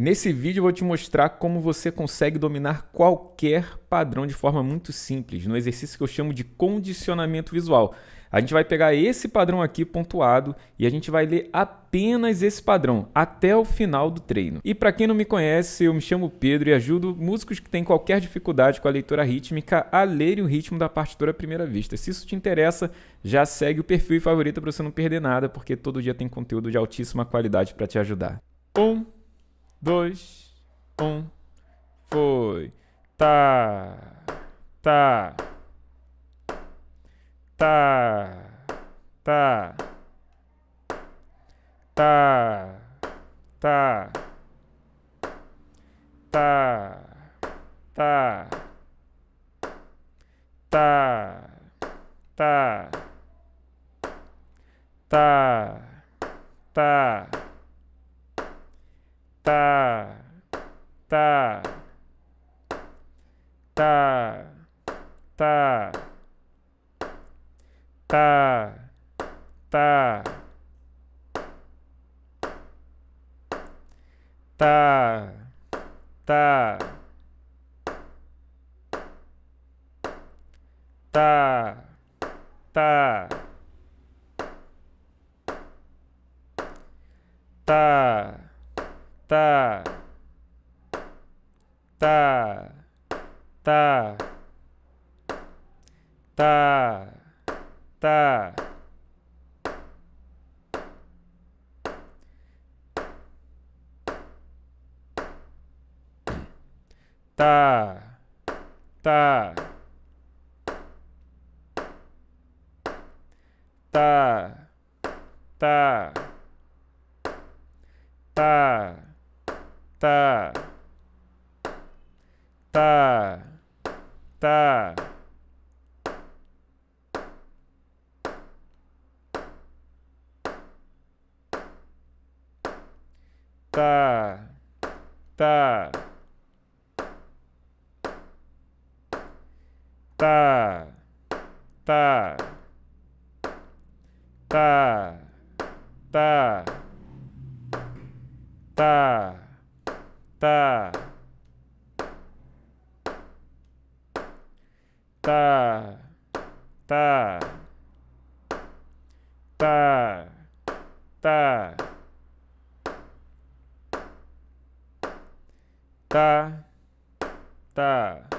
Nesse vídeo eu vou te mostrar como você consegue dominar qualquer padrão de forma muito simples, no exercício que eu chamo de condicionamento visual. A gente vai pegar esse padrão aqui pontuado e a gente vai ler apenas esse padrão até o final do treino. E para quem não me conhece, eu me chamo Pedro e ajudo músicos que têm qualquer dificuldade com a leitura rítmica a lerem o ritmo da partitura à primeira vista. Se isso te interessa, já segue o perfil e favorito para você não perder nada, porque todo dia tem conteúdo de altíssima qualidade para te ajudar. Um dois, um. Foi. Tá. Tá. Tá. Tá. Tá. Tá. Tá. Tá. Tá. Tá. Tá. Tá tá, tá, tá, tá, tá, tá, tá, tá, tá, tá. Tá tá, tá, tá, tá, tá. Tá, tá, tá, tá, tá tá, tá, tá. Tá, tá, tá, tá, tá, tá, tá tá tá tá tá tá tá tá